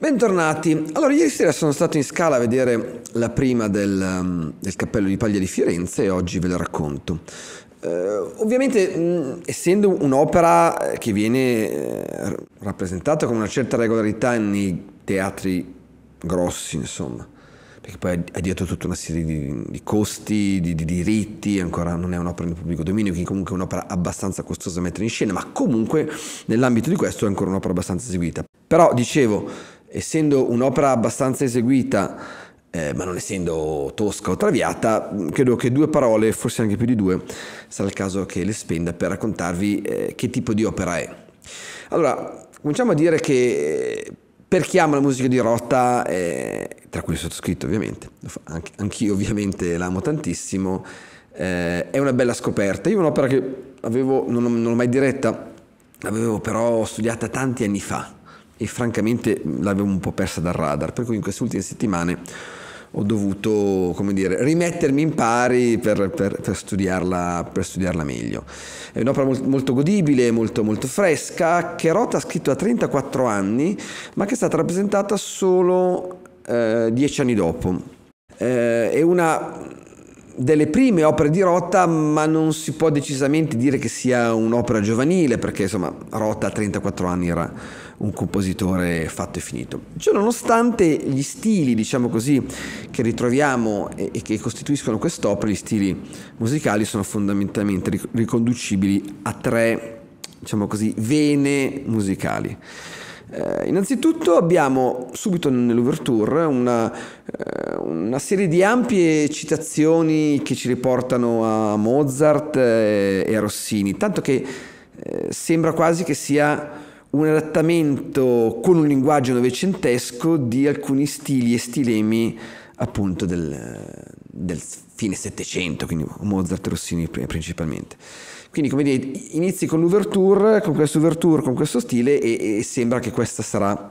Bentornati. Allora, ieri sera sono stato in scala a vedere la prima del, um, del Cappello di Paglia di Firenze e oggi ve la racconto. Eh, ovviamente, mh, essendo un'opera eh, che viene eh, rappresentata con una certa regolarità nei teatri grossi, insomma, perché poi ha dietro tutta una serie di, di costi, di, di, diritti, ancora non è un'opera di pubblico dominio, quindi comunque è un'opera abbastanza costosa da mettere in scena, ma comunque nell'ambito di questo è ancora un'opera abbastanza eseguita. Però, dicevo, essendo un'opera abbastanza eseguita, eh, ma non essendo tosca o traviata, credo che due parole, forse anche più di due, sarà il caso che le spenda per raccontarvi eh, che tipo di opera è. Allora, cominciamo a dire che eh, per chi ama la musica di rotta, eh, tra cui il sottoscritto ovviamente, anch'io ovviamente l'amo tantissimo, eh, è una bella scoperta. Io un'opera che avevo, non, non l'ho mai diretta, l'avevo però studiata tanti anni fa e francamente mm, l'avevo un po' persa dal radar, per cui in queste ultime settimane ho dovuto dire, rimettermi in pari per, per, per, studiarla, per, studiarla, meglio. È un'opera molto, molto godibile, molto, molto fresca, che Roth ha scritto a 34 anni, ma che è stata rappresentata solo eh, dieci anni dopo. Eh, è una delle prime opere di Rotta, ma non si può decisamente dire che sia un'opera giovanile, perché insomma Rotta a 34 anni era un compositore fatto e finito. Ciononostante gli stili, diciamo così, che ritroviamo e, che costituiscono quest'opera, gli stili musicali sono fondamentalmente riconducibili a tre, diciamo così, vene musicali. Eh, innanzitutto abbiamo subito nell'ouverture una, eh, una, serie di ampie citazioni che ci riportano a Mozart e, eh, e a Rossini, tanto che eh, sembra quasi che sia un adattamento con un linguaggio novecentesco di alcuni stili e stilemi appunto del, del fine Settecento, quindi Mozart e Rossini principalmente. Quindi come dire, inizi con l'ouverture, con questo ouverture, con questo stile e, e sembra che questa sarà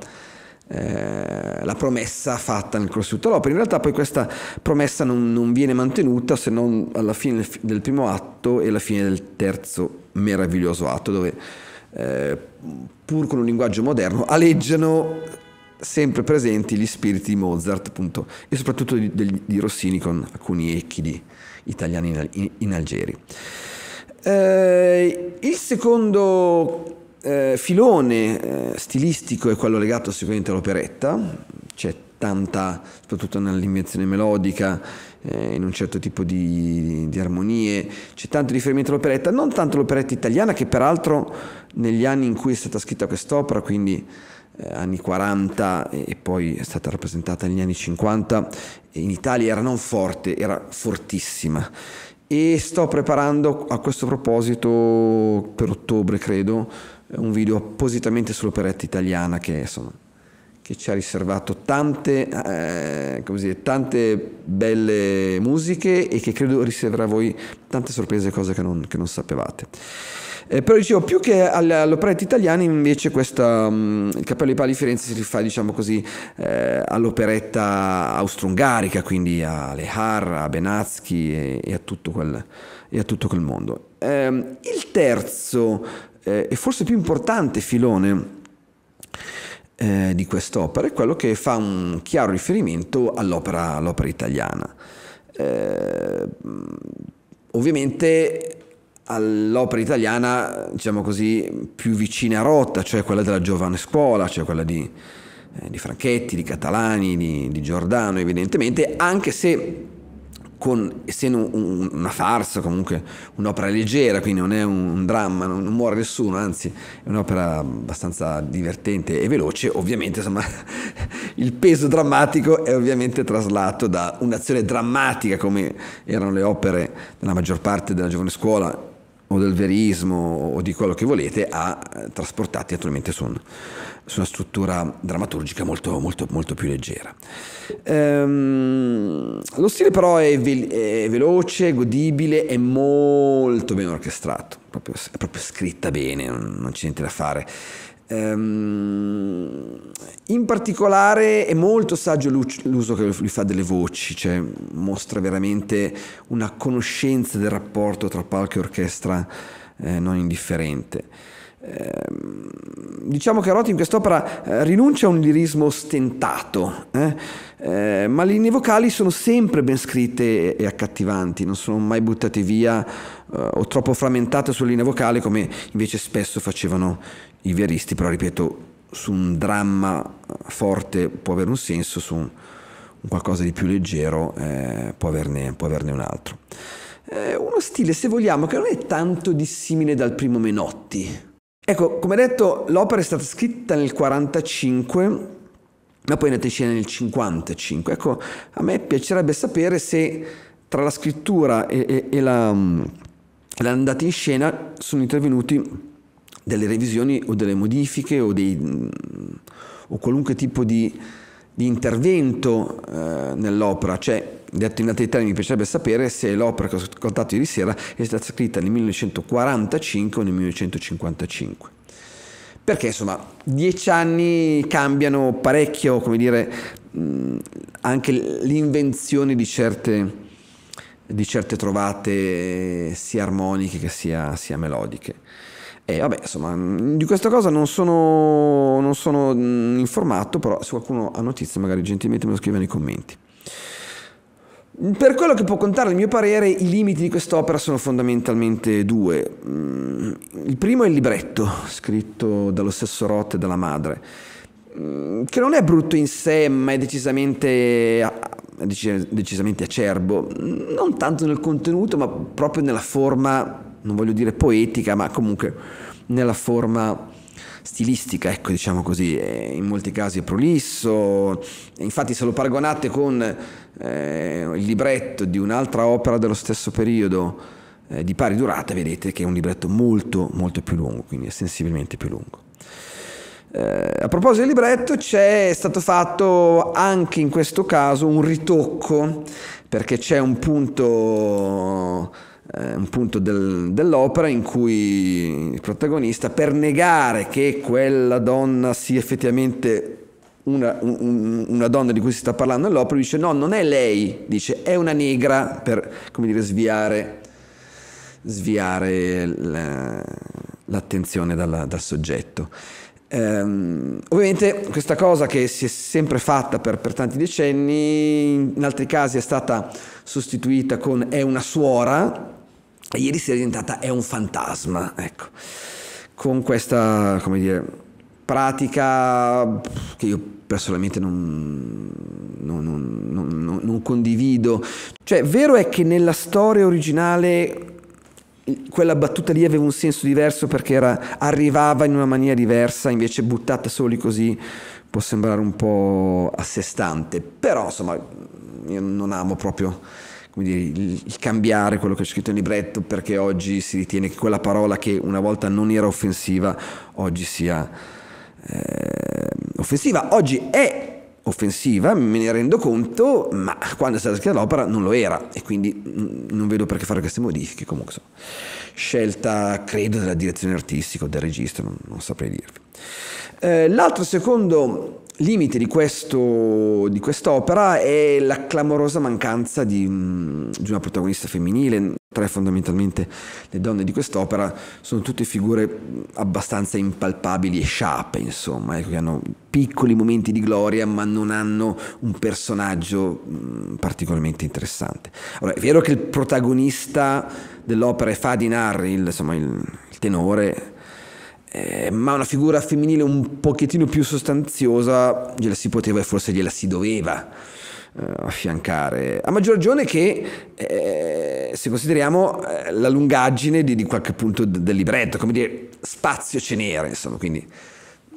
eh, la promessa fatta nel corso di tutta l'opera. In realtà poi questa promessa non, non, viene mantenuta se non alla fine del primo atto e alla fine del terzo meraviglioso atto dove eh, pur con un linguaggio moderno, aleggiano sempre presenti gli spiriti di Mozart appunto, e soprattutto di, di Rossini con alcuni ecchi di italiani in, in, in Algeri. Eh, il secondo eh, filone eh, stilistico è quello legato sicuramente all'operetta, c'è tanta, soprattutto nell'invenzione melodica, eh, in un certo tipo di, di armonie, c'è tanto riferimento all'operetta, non tanto all'operetta italiana che peraltro negli anni in cui è stata scritta quest'opera, quindi eh, anni 40 e, poi è stata rappresentata negli anni 50, in Italia era non forte, era fortissima e sto preparando a questo proposito per ottobre credo un video appositamente sull'operetta italiana che insomma che ci ha riservato tante, eh, dire, tante belle musiche e che credo riserverà a voi tante sorprese e cose che non, che non sapevate. Eh, però dicevo, più che all'operetta italiana, invece, questa, um, il Cappello di Pali di Firenze si rifà, diciamo così, eh, all'operetta austro-ungarica, quindi a Lehar, a Benatsky e, e, a, tutto quel, e a, tutto quel, mondo. Eh, il terzo eh, e forse più importante filone eh, di quest'opera è quello che fa un chiaro riferimento all'opera, all'opera italiana. Eh, ovviamente all'opera italiana, diciamo così, più vicina a rotta, cioè quella della giovane scuola, cioè quella di, eh, di Franchetti, di Catalani, di, di Giordano, evidentemente, anche se con, essendo un, un, una farsa, comunque un'opera leggera, quindi non è un, un dramma, non, non, muore nessuno, anzi è un'opera abbastanza divertente e veloce, ovviamente insomma, il peso drammatico è ovviamente traslato da un'azione drammatica come erano le opere della maggior parte della giovane scuola o del verismo o di quello che volete a eh, trasportati attualmente su un su una struttura drammaturgica molto, molto, molto più leggera. Ehm, lo stile però è, ve- è veloce, godibile, è molto ben orchestrato, proprio, è proprio scritta bene, non c'è niente da fare. Um, in particolare è molto saggio l'uso che lui fa delle voci, cioè mostra veramente una conoscenza del rapporto tra palco e orchestra eh, non indifferente. Ehm, diciamo che Roth in quest'opera eh, rinuncia a un lirismo stentato, eh? eh? ma le linee vocali sono sempre ben scritte e, accattivanti, non sono mai buttate via eh, o troppo frammentate sulle linee vocali come invece spesso facevano i veristi, però ripeto, su un dramma forte può avere un senso, su un, qualcosa di più leggero può averne, può averne un altro uno stile, se vogliamo, che non è tanto dissimile dal primo Menotti, Ecco, come detto, l'opera è stata scritta nel 1945, ma poi è nata in scena nel 1955. Ecco, a me piacerebbe sapere se tra la scrittura e, e, e la, mm, l'andata in scena sono intervenuti delle revisioni o delle modifiche o, dei, mm, o qualunque tipo di di intervento eh, nell'opera, cioè detto in altri termini mi piacerebbe sapere se l'opera che ho ascoltato ieri sera è stata scritta nel 1945 o nel 1955. Perché insomma, dieci anni cambiano parecchio, come dire, mh, mm, anche l'invenzione di certe, di certe, trovate eh, sia armoniche che sia, sia melodiche. E vabbè, insomma, mm, di questa cosa non sono, non sono mm, informato, però se qualcuno ha notizie magari gentilmente me lo scrive nei commenti. Per quello che può contare il mio parere, i limiti di quest'opera sono fondamentalmente due. Mm, il primo è il libretto, scritto dallo stesso Roth e dalla madre Mm, che non è brutto in sé, ma è decisamente, decisamente acerbo, non tanto nel contenuto, ma proprio nella forma, non voglio dire poetica, ma comunque nella forma stilistica, ecco diciamo così, eh, in molti casi è prolisso, infatti se lo paragonate con eh, il libretto di un'altra opera dello stesso periodo eh, di pari durata, vedete che è un libretto molto molto più lungo, quindi è sensibilmente più lungo. Eh, a proposito del libretto, c'è stato fatto anche in questo caso un ritocco perché c'è un punto, eh, un punto del, dell'opera in cui il protagonista, per negare che quella donna sia effettivamente una, un, una, donna di cui si sta parlando nell'opera, dice no, non è lei, dice è una negra per come dire, sviare, sviare l'attenzione dalla, dal soggetto. Um, ovviamente questa cosa che si è sempre fatta per, per, tanti decenni, in altri casi è stata sostituita con è una suora e ieri si è diventata è un fantasma, ecco, con questa dire, pratica che io personalmente non, non, non, non condivido. Cioè, vero è che nella storia originale quella battuta lì aveva un senso diverso perché era, arrivava in una maniera diversa, invece buttata soli così può sembrare un po' a sé stante, però insomma io non amo proprio dire, il, il, cambiare quello che c'è scritto nel libretto perché oggi si ritiene che quella parola che una volta non era offensiva oggi sia eh, offensiva, oggi è offensiva, me ne rendo conto, ma quando è stata scritta l'opera non lo era e quindi mm, non vedo perché fare queste modifiche. Comunque, so. scelta credo della direzione artistica o del regista, non, non saprei dirvi. Eh, l'altro secondo limite di, questo, di quest'opera è la clamorosa mancanza di, mm, di una protagonista femminile tre fondamentalmente le donne di quest'opera sono tutte figure abbastanza impalpabili e sciape insomma ecco, che hanno piccoli momenti di gloria ma non hanno un personaggio mm, particolarmente interessante allora è vero che il protagonista dell'opera è Fadin Harry insomma il, il tenore eh, ma una figura femminile un pochettino più sostanziosa gliela si poteva e forse gliela si doveva eh, affiancare. A maggior ragione che eh, se consideriamo eh, la lungaggine di, di qualche punto d- del libretto, come dire, spazio ce n'era, insomma, quindi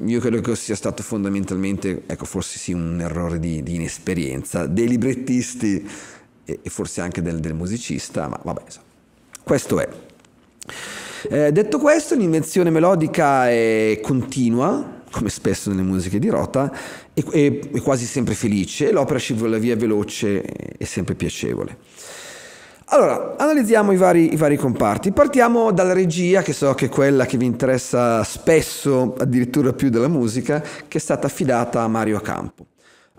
io credo che sia stato fondamentalmente, ecco, forse sì, un errore di, di inesperienza dei librettisti e, e forse anche del, del, musicista, ma vabbè, insomma, questo è. Eh, detto questo, l'invenzione melodica è continua, come spesso nelle musiche di Rota, e, e, e quasi sempre felice, l'opera scivola via veloce e sempre piacevole. Allora, analizziamo i vari, i vari, comparti. Partiamo dalla regia, che so che è quella che vi interessa spesso, addirittura più della musica, che è stata affidata a Mario Acampo.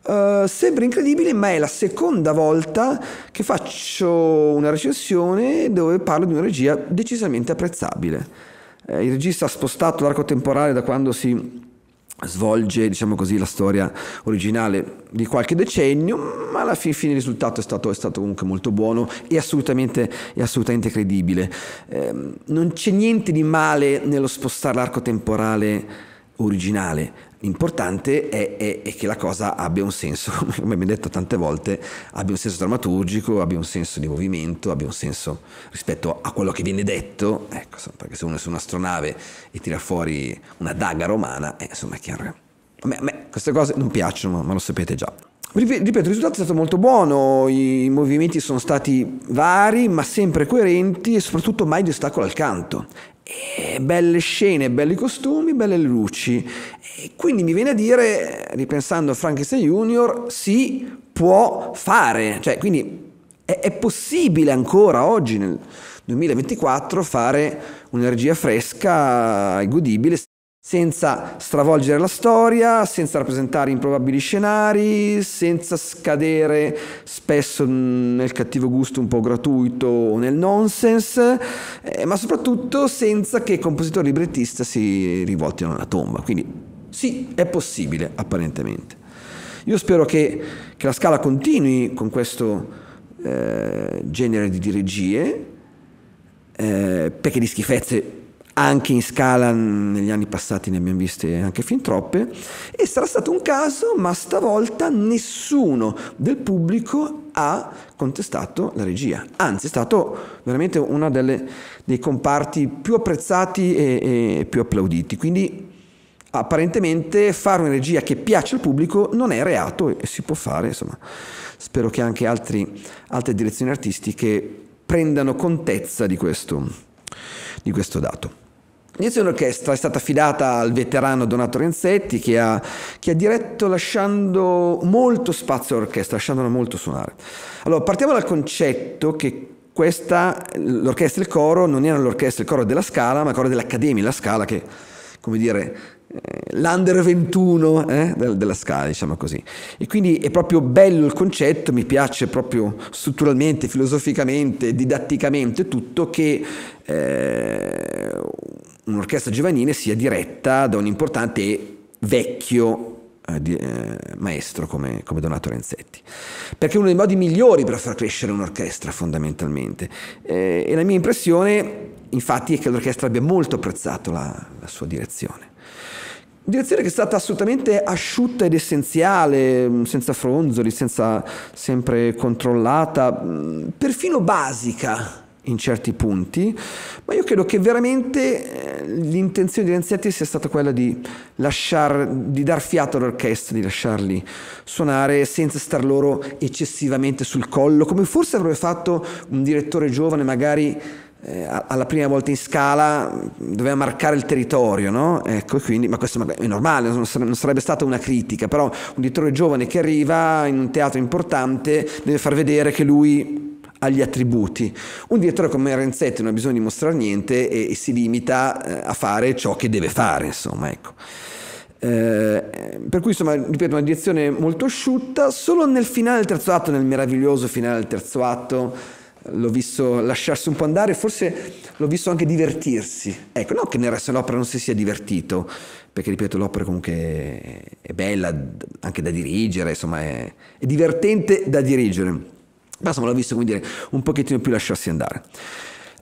Uh, eh, sembra incredibile, ma è la seconda volta che faccio una recensione dove parlo di una regia decisamente apprezzabile. Eh, il regista ha spostato l'arco temporale da quando si svolge diciamo così, la storia originale di qualche decennio ma alla fin fine il risultato è stato, è stato comunque molto buono e assolutamente, assolutamente credibile eh, non c'è niente di male nello spostare l'arco temporale originale L'importante è, è, è, che la cosa abbia un senso, come abbiamo detto tante volte, abbia un senso drammaturgico, abbia un senso di movimento, abbia un senso rispetto a quello che viene detto. Ecco, perché se uno è su un'astronave e tira fuori una daga romana, eh, insomma è chiaro. A me, a me, queste cose non piacciono, ma lo sapete già. Ripeto, il risultato è stato molto buono, i movimenti sono stati vari ma sempre coerenti e soprattutto mai di ostacolo al canto. E eh, belle scene, belli costumi, belle luci. E quindi mi viene a dire, ripensando a Frankenstein Junior, si può fare, cioè quindi è, è possibile ancora oggi nel 2024 fare un'energia fresca e godibile senza stravolgere la storia, senza rappresentare improbabili scenari, senza scadere spesso nel cattivo gusto un po' gratuito o nel nonsense, eh, ma soprattutto senza che compositore e librettista si rivoltino alla tomba. Quindi sì, è possibile apparentemente. Io spero che, che la scala continui con questo eh, genere di regie, eh, perché di schifezze anche in scala mm, negli anni passati ne abbiamo viste anche fin troppe e sarà stato un caso ma stavolta nessuno del pubblico ha contestato la regia anzi è stato veramente uno delle, dei comparti più apprezzati e, e più applauditi quindi apparentemente fare una regia che piace al pubblico non è reato e si può fare insomma spero che anche altri, altre direzioni artistiche prendano contezza di questo, di questo dato. La direzione è stata affidata al veterano Donato Renzetti che ha, che ha diretto lasciando molto spazio all'orchestra, lasciandola molto suonare. Allora, partiamo dal concetto che questa, l'orchestra e il coro non era l'orchestra e il coro della Scala, ma il coro dell'Accademia, la Scala che, come dire, eh, l'under 21 eh, della Scala, diciamo così. E quindi è proprio bello il concetto, mi piace proprio strutturalmente, filosoficamente, didatticamente tutto che eh, un'orchestra giovanile sia diretta da un importante e vecchio eh, di, eh, maestro come, come, Donato Renzetti. Perché è uno dei modi migliori per far crescere un'orchestra fondamentalmente. Eh, e la mia impressione infatti è che l'orchestra abbia molto apprezzato la, la sua direzione. Direzione che è stata assolutamente asciutta ed essenziale, mm, senza fronzoli, senza sempre controllata, mm, perfino basica in certi punti, ma io credo che veramente eh, l'intenzione di Renziati sia stata quella di, lasciar, di dar fiato all'orchestra, di lasciarli suonare senza star loro eccessivamente sul collo, come forse avrebbe fatto un direttore giovane magari eh, alla prima volta in scala doveva marcare il territorio, no? Ecco, quindi, ma questo è normale, non sarebbe stata una critica, però un direttore giovane che arriva in un teatro importante deve far vedere che lui agli attributi. Un direttore come Renzetti non ha bisogno di mostrare niente e, e si limita eh, a fare ciò che deve fare, insomma, ecco. Eh, per cui insomma ripeto una direzione molto asciutta solo nel finale del terzo atto nel meraviglioso finale del terzo atto l'ho visto lasciarsi un po' andare forse l'ho visto anche divertirsi ecco non che nel resto dell'opera non si sia divertito perché ripeto l'opera comunque è bella anche da dirigere insomma è, è divertente da dirigere Basta, me l'ho visto, come dire, un pochettino più lasciarsi andare.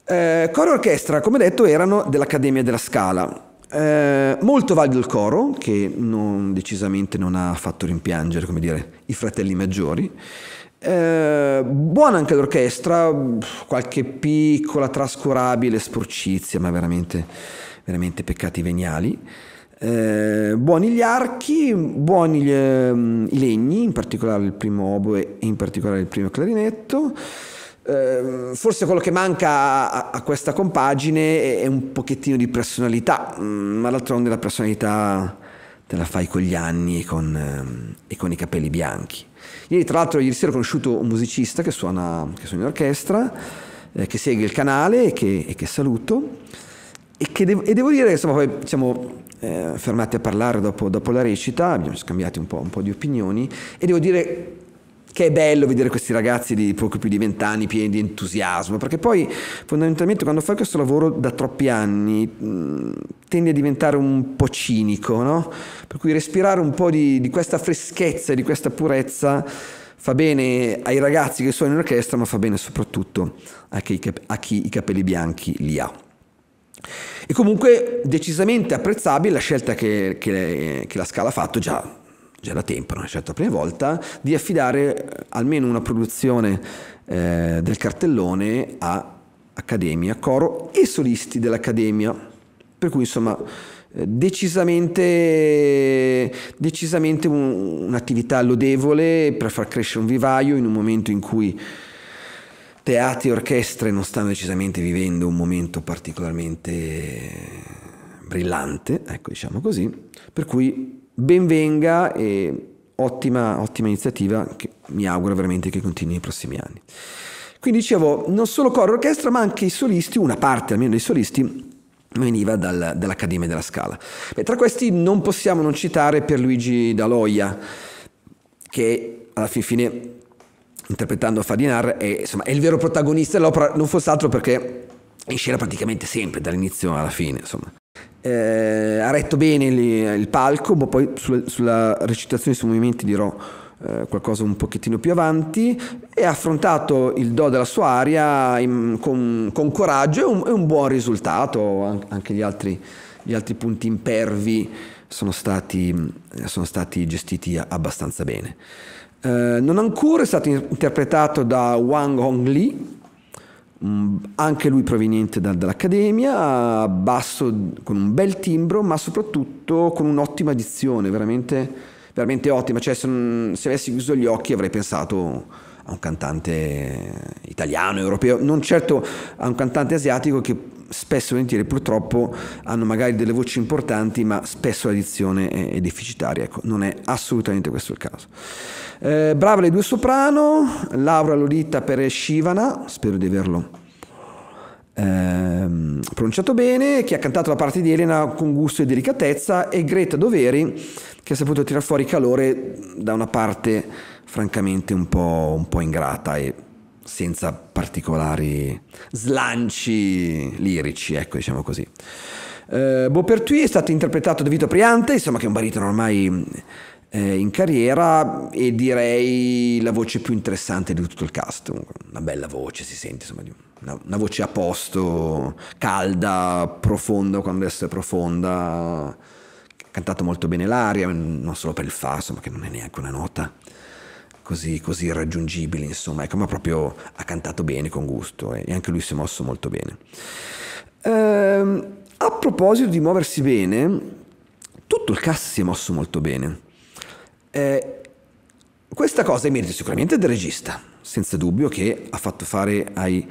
Eh, coro e orchestra, come detto, erano dell'Accademia della Scala. Eh, molto valido il coro, che non, decisamente non ha fatto rimpiangere, come dire, i fratelli maggiori. Eh, buona anche l'orchestra, qualche piccola trascurabile sporcizia, ma veramente, veramente peccati veniali. Eh, buoni gli archi, buoni gli, um, i legni, in particolare il primo oboe e in particolare il primo clarinetto. Eh, forse quello che manca a, a, questa compagine è, un pochettino di personalità, mm, ma d'altronde la personalità te la fai con gli anni e con, ehm, e con i capelli bianchi. Ieri, tra l'altro, ieri sera ho conosciuto un musicista che suona, che suona in orchestra, eh, che segue il canale e che, e che saluto. E, che de- e devo dire che insomma, poi, diciamo, eh, fermati a parlare dopo, dopo, la recita, abbiamo scambiato un po', un po' di opinioni e devo dire che è bello vedere questi ragazzi di poco più di vent'anni pieni di entusiasmo, perché poi fondamentalmente quando fai questo lavoro da troppi anni mh, mm, tendi a diventare un po' cinico, no? Per cui respirare un po' di, di questa freschezza e di questa purezza fa bene ai ragazzi che suonano in orchestra, ma fa bene soprattutto a chi, a chi i capelli bianchi li ha. E comunque decisamente apprezzabile la scelta che, che, che la Scala ha fatto già, già da tempo, non è scelta la prima volta, di affidare eh, almeno una produzione eh, del cartellone a accademia, coro e solisti dell'accademia. Per cui insomma eh, decisamente, decisamente un, un'attività lodevole per far crescere un vivaio in un momento in cui teatri e orchestre non stanno decisamente vivendo un momento particolarmente brillante, ecco diciamo così, per cui benvenga e ottima, ottima iniziativa che mi auguro veramente che continui nei prossimi anni. Quindi dicevo, non solo coro orchestra, ma anche i solisti, una parte almeno dei solisti, veniva dal, dall'Accademia della Scala. Beh, tra questi non possiamo non citare Pierluigi Daloia, che alla fin fine interpretando Fadinar, è, insomma, è il vero protagonista dell'opera, non fosse altro perché è in scena praticamente sempre, dall'inizio alla fine, insomma. Eh, ha retto bene il, il palco, ma poi su, sulla recitazione sui movimenti dirò eh, qualcosa un pochettino più avanti e ha affrontato il do della sua aria in, con, con, coraggio e un, un, buon risultato, anche gli altri, gli altri punti impervi sono stati, sono stati gestiti abbastanza bene. Eh, non ancora è stato interpretato da Wang Hong Lee, anche lui proveniente da, dall'Accademia, basso con un bel timbro, ma soprattutto con un'ottima dizione, veramente, veramente ottima. Cioè, se, se, avessi chiuso gli occhi avrei pensato a un cantante italiano, europeo, non certo a un cantante asiatico che spesso e volentieri purtroppo hanno magari delle voci importanti, ma spesso la dizione è, è deficitaria. Ecco, non è assolutamente questo il caso. Eh, brava le due soprano, Laura Lolita per Shivana, spero di averlo ehm, pronunciato bene, che ha cantato la parte di Elena con gusto e delicatezza, e Greta Doveri, che ha saputo tirare fuori calore da una parte francamente un po', un po ingrata e senza particolari slanci lirici, ecco diciamo così. Eh, Beaupertuis è stato interpretato da Vito Priante, insomma che è un baritono ormai eh, in carriera e direi la voce più interessante di tutto il cast, una bella voce si sente, insomma una, una voce a posto, calda, profonda quando adesso è profonda, cantato molto bene l'aria, non solo per il fa, insomma che non è neanche una nota così, così raggiungibili, insomma, ecco, ma proprio ha cantato bene con gusto eh, e anche lui si è mosso molto bene. Ehm, a proposito di muoversi bene, tutto il cast si è mosso molto bene. Eh, questa cosa è merito sicuramente del regista, senza dubbio che ha fatto fare ai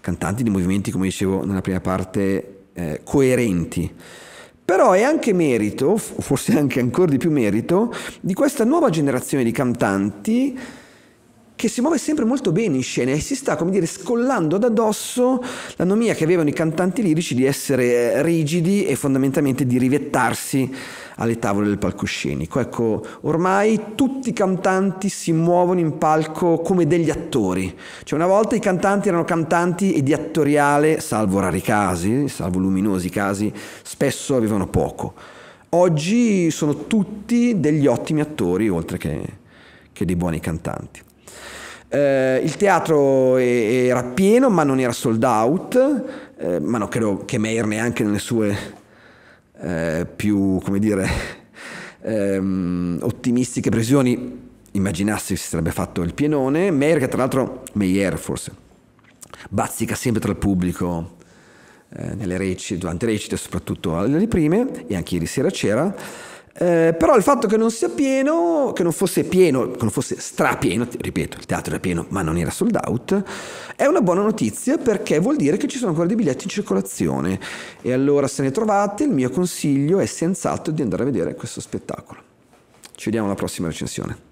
cantanti dei movimenti, come dicevo nella prima parte, eh, coerenti. Però è anche merito, forse anche ancora di più merito, di questa nuova generazione di cantanti che si muove sempre molto bene in scena e si sta, come dire, scollando ad addosso la nomia che avevano i cantanti lirici di essere eh, rigidi e fondamentalmente di rivettarsi alle tavole del palcoscenico. Ecco, ormai tutti i cantanti si muovono in palco come degli attori. Cioè una volta i cantanti erano cantanti e di attoriale, salvo rari casi, salvo luminosi casi, spesso avevano poco. Oggi sono tutti degli ottimi attori, oltre che, che dei buoni cantanti. Eh, il teatro era pieno, ma non era sold out, eh, ma non credo che Meir neanche nelle sue eh, più, come dire, ehm, ottimistiche previsioni immaginassi si sarebbe fatto il pienone, Meyer che tra l'altro, Meyer forse, bazzica sempre tra il pubblico eh, nelle recite, durante le recite, soprattutto alle prime, e anche ieri sera c'era, eh, però il fatto che non sia pieno, che non fosse pieno, che non fosse strapieno, ripeto, il teatro era pieno ma non era sold out, è una buona notizia perché vuol dire che ci sono ancora dei biglietti in circolazione. E allora se ne trovate, il mio consiglio è senz'altro di andare a vedere questo spettacolo. Ci vediamo alla prossima recensione.